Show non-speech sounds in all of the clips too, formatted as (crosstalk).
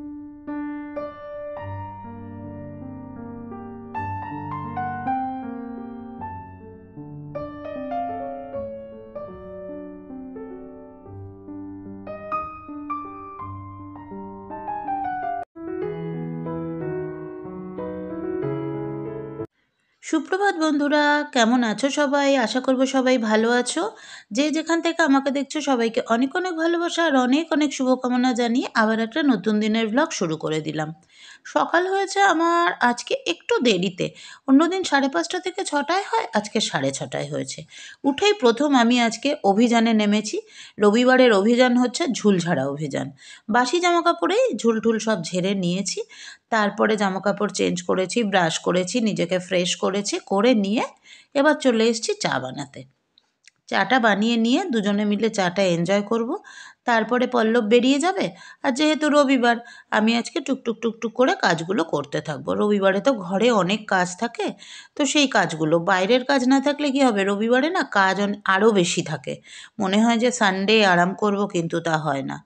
thank you সুপ্রভাত বন্ধুরা কেমন আছো সবাই আশা করবো সবাই ভালো আছো যে যেখান থেকে আমাকে দেখছো সবাইকে অনেক অনেক ভালোবাসা আর অনেক অনেক শুভকামনা জানিয়ে আবার একটা নতুন দিনের ব্লগ শুরু করে দিলাম সকাল হয়েছে আমার আজকে একটু দেরিতে অন্যদিন সাড়ে পাঁচটা থেকে ছটায় হয় আজকে সাড়ে ছটায় হয়েছে উঠেই প্রথম আমি আজকে অভিযানে নেমেছি রবিবারের অভিযান হচ্ছে ঝুলঝাড়া অভিযান বাসি জামাকাপড়েই ঝুলঠুল সব ঝেড়ে নিয়েছি তারপরে জামাকাপড় চেঞ্জ করেছি ব্রাশ করেছি নিজেকে ফ্রেশ করেছি করে নিয়ে এবার চলে এসেছি চা বানাতে চাটা বানিয়ে নিয়ে দুজনে মিলে চাটা এনজয় করব তারপরে পল্লব বেরিয়ে যাবে আর যেহেতু রবিবার আমি আজকে টুকটুক টুকটুক করে কাজগুলো করতে থাকবো রবিবারে তো ঘরে অনেক কাজ থাকে তো সেই কাজগুলো বাইরের কাজ না থাকলে কি হবে রবিবারে না কাজ আরও বেশি থাকে মনে হয় যে সানডে আরাম করব কিন্তু তা হয় না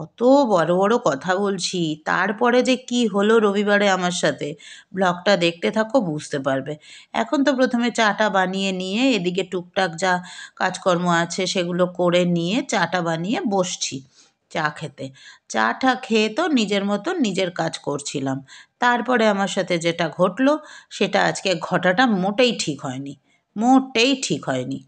কত বড় বড় কথা বলছি তারপরে যে কি হলো রবিবারে আমার সাথে ব্লগটা দেখতে থাকো বুঝতে পারবে এখন তো প্রথমে চাটা বানিয়ে নিয়ে এদিকে টুকটাক যা কাজকর্ম আছে সেগুলো করে নিয়ে চাটা বানিয়ে বসছি চা খেতে চাটা খেয়ে তো নিজের মতন নিজের কাজ করছিলাম তারপরে আমার সাথে যেটা ঘটলো সেটা আজকে ঘটাটা মোটেই ঠিক হয়নি মোটেই ঠিক হয়নি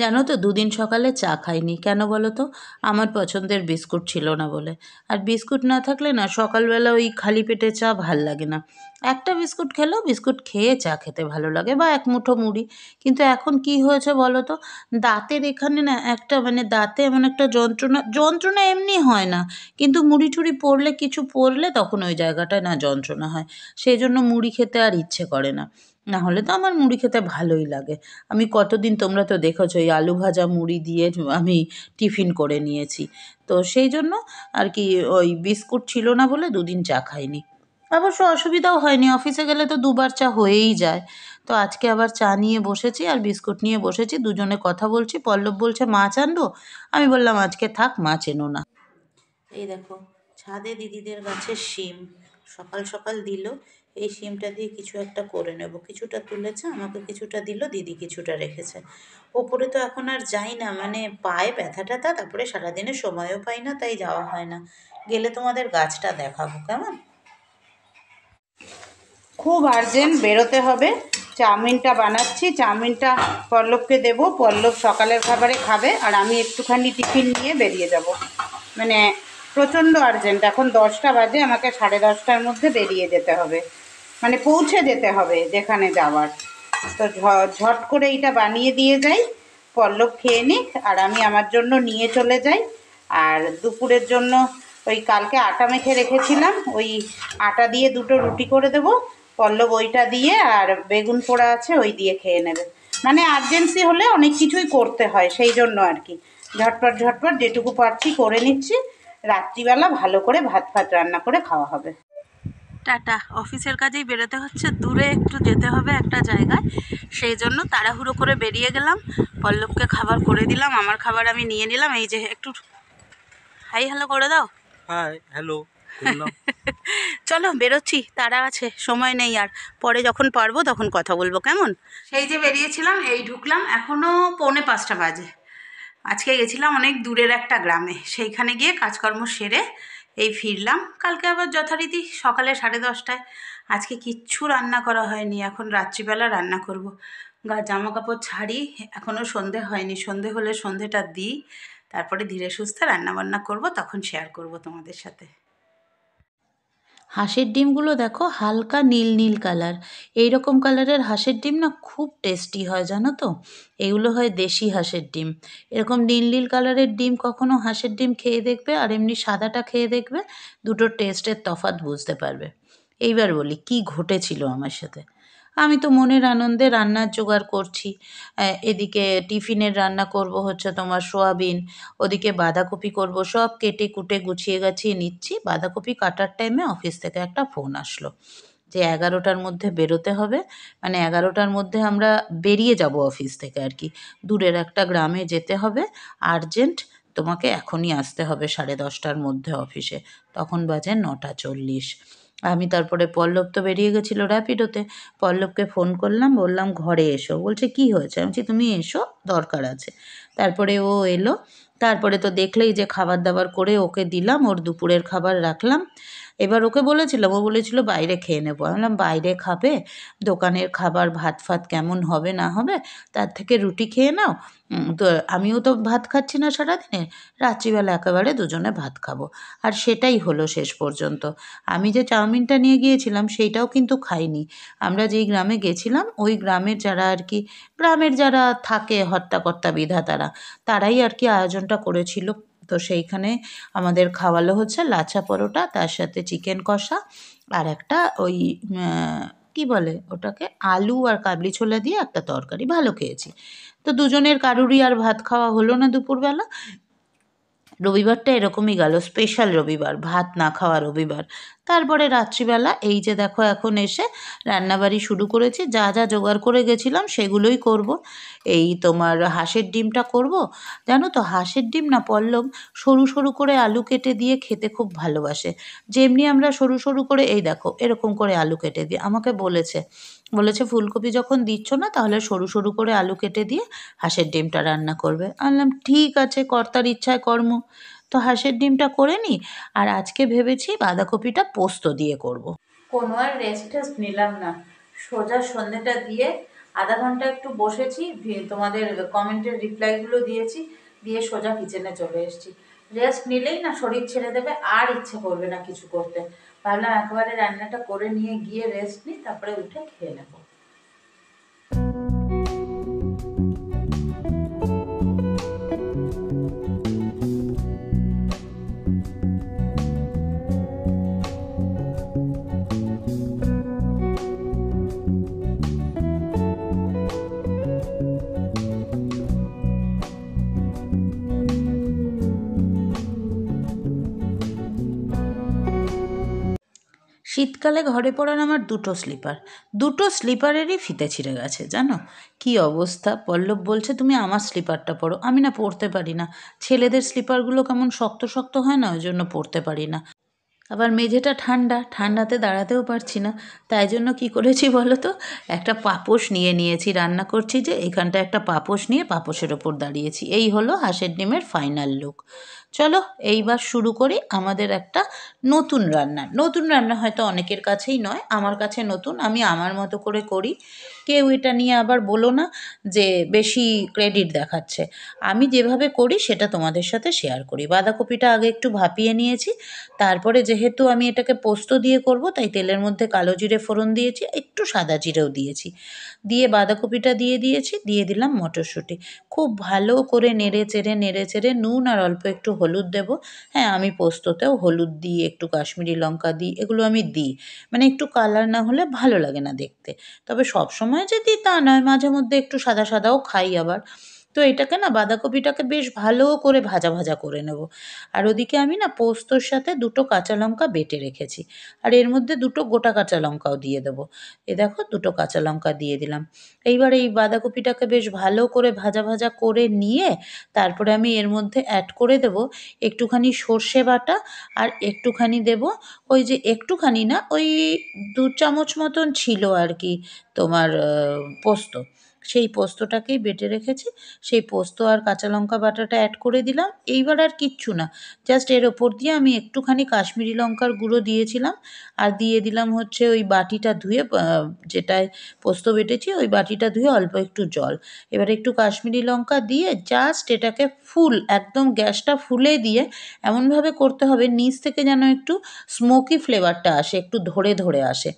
জানো তো দুদিন সকালে চা খাইনি কেন বলো তো আমার পছন্দের বিস্কুট ছিল না বলে আর বিস্কুট না থাকলে না সকালবেলা ওই খালি পেটে চা ভাল লাগে না একটা বিস্কুট খেলেও বিস্কুট খেয়ে চা খেতে ভালো লাগে বা এক মুঠো মুড়ি কিন্তু এখন কি হয়েছে বলো তো দাঁতের এখানে না একটা মানে দাঁতে এমন একটা যন্ত্রণা যন্ত্রণা এমনি হয় না কিন্তু মুড়ি টুড়ি পড়লে কিছু পড়লে তখন ওই জায়গাটায় না যন্ত্রণা হয় সেই জন্য মুড়ি খেতে আর ইচ্ছে করে না না হলে তো আমার মুড়ি খেতে ভালোই লাগে আমি কতদিন তোমরা তো দেখেছো এই আলু ভাজা মুড়ি দিয়ে আমি টিফিন করে নিয়েছি তো সেই জন্য আর কি ওই বিস্কুট ছিল না বলে দুদিন চা খাইনি অবশ্য অসুবিধাও হয়নি অফিসে গেলে তো দুবার চা হয়েই যায় তো আজকে আবার চা নিয়ে বসেছি আর বিস্কুট নিয়ে বসেছি দুজনে কথা বলছি পল্লব বলছে মাছ আনবো আমি বললাম আজকে থাক মাছ এনো না এই দেখো ছাদে দিদিদের গাছে শিম সকাল সকাল দিল এই সিমটা দিয়ে কিছু একটা করে নেব কিছুটা তুলেছে আমাকে কিছুটা দিল দিদি কিছুটা রেখেছে ওপরে তো এখন আর যাই না মানে পায়ে ব্যথা ট্যাথা তারপরে সারাদিনে সময়ও পাই না তাই যাওয়া হয় না গেলে তোমাদের গাছটা দেখাবো কেমন খুব আর্জেন্ট বেরোতে হবে চাউমিনটা বানাচ্ছি চাউমিনটা পল্লবকে দেব পল্লব সকালের খাবারে খাবে আর আমি একটুখানি টিফিন নিয়ে বেরিয়ে যাব মানে প্রচণ্ড আর্জেন্ট এখন দশটা বাজে আমাকে সাড়ে দশটার মধ্যে বেরিয়ে যেতে হবে মানে পৌঁছে যেতে হবে যেখানে যাওয়ার তো ঝট করে এইটা বানিয়ে দিয়ে যাই পল্লব খেয়ে নিক আর আমি আমার জন্য নিয়ে চলে যাই আর দুপুরের জন্য ওই কালকে আটা মেখে রেখেছিলাম ওই আটা দিয়ে দুটো রুটি করে দেবো পল্লব ওইটা দিয়ে আর বেগুন পোড়া আছে ওই দিয়ে খেয়ে নেবে মানে আর্জেন্সি হলে অনেক কিছুই করতে হয় সেই জন্য আর কি ঝটপট ঝটপট যেটুকু পারছি করে নিচ্ছি রাত্রিবেলা ভালো করে ভাত ভাত রান্না করে খাওয়া হবে টাটা অফিসের কাজেই বেরোতে হচ্ছে দূরে একটু যেতে হবে একটা জায়গায় সেই জন্য তাড়াহুড়ো করে বেরিয়ে গেলাম পল্লবকে খাবার করে দিলাম আমার খাবার আমি নিয়ে নিলাম এই যে একটু হাই হ্যালো করে দাও হাই হ্যালো (laughs) চলো বেরোচ্ছি তারা আছে সময় নেই আর পরে যখন পারবো তখন কথা বলবো কেমন সেই যে বেরিয়েছিলাম এই ঢুকলাম এখনও পৌনে পাঁচটা বাজে আজকে গেছিলাম অনেক দূরের একটা গ্রামে সেইখানে গিয়ে কাজকর্ম সেরে এই ফিরলাম কালকে আবার যথারীতি সকালে সাড়ে দশটায় আজকে কিচ্ছু রান্না করা হয়নি এখন রাত্রিবেলা রান্না করব। গা জামা কাপড় ছাড়ি এখনও সন্ধে হয়নি সন্ধে হলে সন্ধেটা দিই তারপরে ধীরে সুস্থে রান্নাবান্না করব তখন শেয়ার করব তোমাদের সাথে হাঁসের ডিমগুলো দেখো হালকা নীল নীল কালার এই রকম কালারের হাঁসের ডিম না খুব টেস্টি হয় জানো তো এগুলো হয় দেশি হাঁসের ডিম এরকম নীল নীল কালারের ডিম কখনো হাঁসের ডিম খেয়ে দেখবে আর এমনি সাদাটা খেয়ে দেখবে দুটো টেস্টের তফাৎ বুঝতে পারবে এইবার বলি কি ঘটেছিল আমার সাথে আমি তো মনের আনন্দে রান্নার জোগাড় করছি এদিকে টিফিনের রান্না করব হচ্ছে তোমার সোয়াবিন ওদিকে বাঁধাকপি করব সব কেটে কুটে গুছিয়ে গাছিয়ে নিচ্ছি বাঁধাকপি কাটার টাইমে অফিস থেকে একটা ফোন আসলো যে এগারোটার মধ্যে বেরোতে হবে মানে এগারোটার মধ্যে আমরা বেরিয়ে যাব অফিস থেকে আর কি দূরের একটা গ্রামে যেতে হবে আর্জেন্ট তোমাকে এখনই আসতে হবে সাড়ে দশটার মধ্যে অফিসে তখন বাজে নটা চল্লিশ আমি তারপরে পল্লব তো বেরিয়ে গেছিলো র্যাপিডোতে পল্লবকে ফোন করলাম বললাম ঘরে এসো বলছে কী হয়েছে আমি বলছি তুমি এসো দরকার আছে তারপরে ও এলো তারপরে তো দেখলেই যে খাবার দাবার করে ওকে দিলাম ওর দুপুরের খাবার রাখলাম এবার ওকে বলেছিলাম ও বলেছিল বাইরে খেয়ে নেবো আমি বললাম বাইরে খাবে দোকানের খাবার ভাত ফাত কেমন হবে না হবে তার থেকে রুটি খেয়ে নাও তো আমিও তো ভাত খাচ্ছি না সারাদিনে রাত্রিবেলা একেবারে দুজনে ভাত খাবো আর সেটাই হলো শেষ পর্যন্ত আমি যে চাউমিনটা নিয়ে গিয়েছিলাম সেইটাও কিন্তু খাইনি আমরা যেই গ্রামে গেছিলাম ওই গ্রামের যারা আর কি গ্রামের যারা থাকে হর্তাকর্তা বিধাতারা তারা তারাই আর কি আয়োজনটা করেছিল তো সেইখানে আমাদের খাওয়ালো হচ্ছে লাচা পরোটা তার সাথে চিকেন কষা আর একটা ওই কি বলে ওটাকে আলু আর কাবলি ছোলা দিয়ে একটা তরকারি ভালো খেয়েছি তো দুজনের কারুরই আর ভাত খাওয়া হলো না দুপুরবেলা রবিবারটা এরকমই গেল স্পেশাল রবিবার ভাত না খাওয়া রবিবার তারপরে রাত্রিবেলা এই যে দেখো এখন এসে রান্নাবাড়ি শুরু করেছি যা যা জোগাড় করে গেছিলাম সেগুলোই করব। এই তোমার হাঁসের ডিমটা করব। জানো তো হাঁসের ডিম না পল্লব সরু সরু করে আলু কেটে দিয়ে খেতে খুব ভালোবাসে যেমনি আমরা সরু সরু করে এই দেখো এরকম করে আলু কেটে দিই আমাকে বলেছে বলেছে ফুলকপি যখন দিচ্ছ না তাহলে সরু সরু করে আলু কেটে দিয়ে হাঁসের ডিমটা রান্না করবে আনলাম ঠিক আছে কর্তার ইচ্ছায় কর্ম তো হাঁসের ডিমটা করে নি আর আজকে ভেবেছি বাঁধাকপিটা পোস্ত দিয়ে করব। কোনো আর রেস্ট টেস্ট নিলাম না সোজা সন্ধ্যেটা দিয়ে আধা ঘন্টা একটু বসেছি তোমাদের কমেন্টের রিপ্লাইগুলো দিয়েছি দিয়ে সোজা কিচেনে চলে এসেছি রেস্ট নিলেই না শরীর ছেড়ে দেবে আর ইচ্ছে করবে না কিছু করতে ভাবলাম একেবারে রান্নাটা করে নিয়ে গিয়ে রেস্ট নিই তারপরে উঠে খেয়ে নেবো শীতকালে ঘরে পড়ার আমার দুটো স্লিপার দুটো স্লিপারেরই ফিতে ছিঁড়ে গেছে জানো কি অবস্থা পল্লব বলছে তুমি আমার স্লিপারটা পড়ো আমি না পরতে পারি না ছেলেদের স্লিপারগুলো কেমন শক্ত শক্ত হয় না ওই জন্য পরতে পারি না আবার মেঝেটা ঠান্ডা ঠান্ডাতে দাঁড়াতেও পারছি না তাই জন্য কি করেছি বলো তো একটা পাপোশ নিয়ে নিয়েছি রান্না করছি যে এখানটা একটা পাপোশ নিয়ে পাপোশের ওপর দাঁড়িয়েছি এই হলো হাঁসের ডিমের ফাইনাল লুক চলো এইবার শুরু করি আমাদের একটা নতুন রান্না নতুন রান্না হয়তো অনেকের কাছেই নয় আমার কাছে নতুন আমি আমার মতো করে করি কেউ এটা নিয়ে আবার বলো না যে বেশি ক্রেডিট দেখাচ্ছে আমি যেভাবে করি সেটা তোমাদের সাথে শেয়ার করি বাঁধাকপিটা আগে একটু ভাপিয়ে নিয়েছি তারপরে যেহেতু আমি এটাকে পোস্ত দিয়ে করব তাই তেলের মধ্যে কালো জিরে ফোড়ন দিয়েছি একটু সাদা জিরেও দিয়েছি দিয়ে বাঁধাকপিটা দিয়ে দিয়েছি দিয়ে দিলাম মটরশুঁটি খুব ভালো করে নেড়ে চেড়ে নেড়ে চেড়ে নুন আর অল্প একটু হলুদ দেব হ্যাঁ আমি পোস্ততেও হলুদ দিই একটু কাশ্মীরি লঙ্কা দিই এগুলো আমি দিই মানে একটু কালার না হলে ভালো লাগে না দেখতে তবে সবসময় নয় যে তিতা নয় মাঝে মধ্যে একটু সাদা সাদাও খাই আবার তো এটাকে না বাঁধাকপিটাকে বেশ ভালো করে ভাজা ভাজা করে নেব আর ওদিকে আমি না পোস্তর সাথে দুটো কাঁচা লঙ্কা বেটে রেখেছি আর এর মধ্যে দুটো গোটা কাঁচা লঙ্কাও দিয়ে দেবো এ দেখো দুটো কাঁচা লঙ্কা দিয়ে দিলাম এইবার এই বাঁধাকপিটাকে বেশ ভালো করে ভাজা ভাজা করে নিয়ে তারপরে আমি এর মধ্যে অ্যাড করে দেব একটুখানি সর্ষে বাটা আর একটুখানি দেব ওই যে একটুখানি না ওই দু চামচ মতন ছিল আর কি তোমার পোস্ত সেই পোস্তটাকেই বেটে রেখেছি সেই পোস্ত আর কাঁচা লঙ্কা বাটাটা অ্যাড করে দিলাম এইবার আর কিচ্ছু না জাস্ট এর ওপর দিয়ে আমি একটুখানি কাশ্মীরি লঙ্কার গুঁড়ো দিয়েছিলাম আর দিয়ে দিলাম হচ্ছে ওই বাটিটা ধুয়ে যেটায় পোস্ত বেটেছি ওই বাটিটা ধুয়ে অল্প একটু জল এবার একটু কাশ্মীরি লঙ্কা দিয়ে জাস্ট এটাকে ফুল একদম গ্যাসটা ফুলে দিয়ে এমনভাবে করতে হবে নিচ থেকে যেন একটু স্মোকি ফ্লেভারটা আসে একটু ধরে ধরে আসে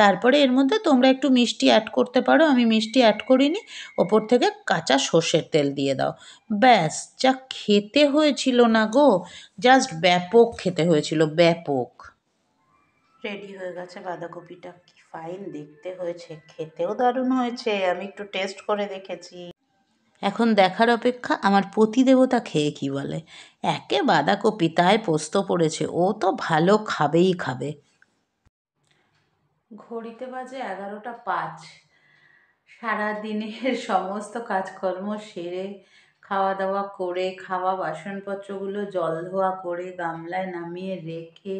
তারপরে এর মধ্যে তোমরা একটু মিষ্টি অ্যাড করতে পারো আমি মিষ্টি অ্যাড করিনি ওপর থেকে কাঁচা সর্ষের তেল দিয়ে দাও ব্যাস যা খেতে হয়েছিল না গো জাস্ট ব্যাপক খেতে হয়েছিল ব্যাপক রেডি হয়ে গেছে বাঁধাকপিটা কি ফাইন দেখতে হয়েছে খেতেও দারুণ হয়েছে আমি একটু টেস্ট করে দেখেছি এখন দেখার অপেক্ষা আমার পতিদেবতা খেয়ে কি বলে একে বাঁধাকপি তাই পোস্ত পড়েছে ও তো ভালো খাবেই খাবে ঘড়িতে বাজে এগারোটা পাঁচ সারা দিনের সমস্ত কাজকর্ম সেরে খাওয়া দাওয়া করে খাওয়া বাসনপত্রগুলো জল ধোয়া করে গামলায় নামিয়ে রেখে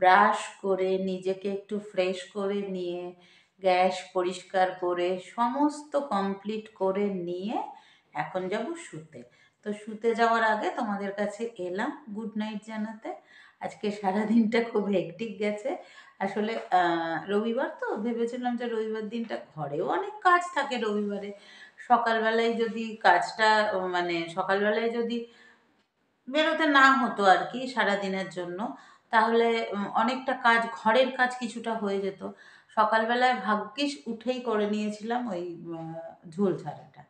ব্রাশ করে নিজেকে একটু ফ্রেশ করে নিয়ে গ্যাস পরিষ্কার করে সমস্ত কমপ্লিট করে নিয়ে এখন যাব শুতে তো শুতে যাওয়ার আগে তোমাদের কাছে এলাম গুড নাইট জানাতে আজকে সারা দিনটা খুব হেকটিক গেছে আসলে রবিবার তো ভেবেছিলাম যে রবিবার দিনটা ঘরেও অনেক কাজ থাকে রবিবারে সকালবেলায় যদি কাজটা মানে সকালবেলায় যদি বেরোতে না হতো আর কি সারাদিনের জন্য তাহলে অনেকটা কাজ ঘরের কাজ কিছুটা হয়ে যেত সকালবেলায় ভাগ্যিস উঠেই করে নিয়েছিলাম ওই ঝোল ছাড়াটা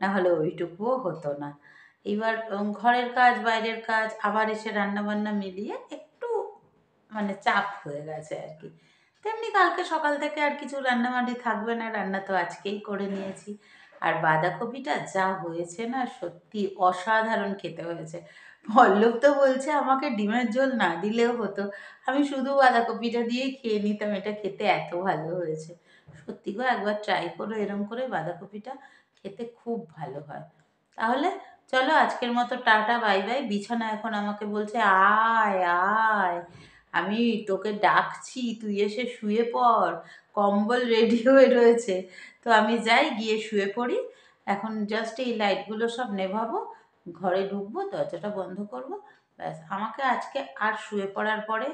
না হলে ওইটুকুও হতো না এবার ঘরের কাজ বাইরের কাজ আবার এসে রান্নাবান্না মিলিয়ে একটু মানে চাপ হয়ে গেছে আর কি তেমনি কালকে সকাল থেকে আর কিছু রান্নাবান্নি থাকবে না রান্না তো আজকেই করে নিয়েছি আর বাঁধাকপিটা যা হয়েছে না সত্যি অসাধারণ খেতে হয়েছে পল্লব তো বলছে আমাকে ডিমের ঝোল না দিলেও হতো আমি শুধু বাঁধাকপিটা দিয়ে খেয়ে নিতাম এটা খেতে এত ভালো হয়েছে সত্যি গো একবার ট্রাই করো এরম করে বাঁধাকপিটা খেতে খুব ভালো হয় তাহলে চলো আজকের মতো টাটা বাই বাই বিছানা এখন আমাকে বলছে আয় আয় আমি তোকে ডাকছি তুই এসে শুয়ে পড় কম্বল রেডি হয়ে রয়েছে তো আমি যাই গিয়ে শুয়ে পড়ি এখন জাস্ট এই লাইটগুলো সব নেভাবো ঘরে ঢুকবো দরজাটা বন্ধ করব ব্যাস আমাকে আজকে আর শুয়ে পড়ার পরে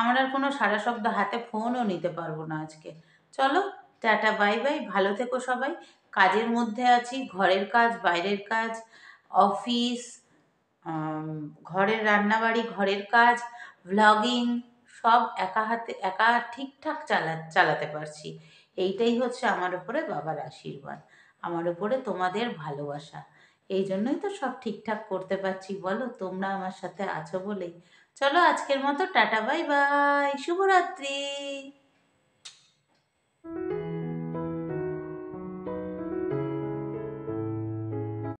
আমার আর কোনো সারা শব্দ হাতে ফোনও নিতে পারবো না আজকে চলো টাটা বাই বাই ভালো থেকো সবাই কাজের মধ্যে আছি ঘরের কাজ বাইরের কাজ অফিস ঘরের রান্নাবাড়ি ঘরের কাজ ভ্লগিং সব একা হাতে একা ঠিকঠাক চালা চালাতে পারছি এইটাই হচ্ছে আমার উপরে বাবার আশীর্বাদ আমার উপরে তোমাদের ভালোবাসা এই জন্যই তো সব ঠিকঠাক করতে পারছি বলো তোমরা আমার সাথে আছো বলেই চলো আজকের মতো টাটা বাই বাই শুভরাত্রি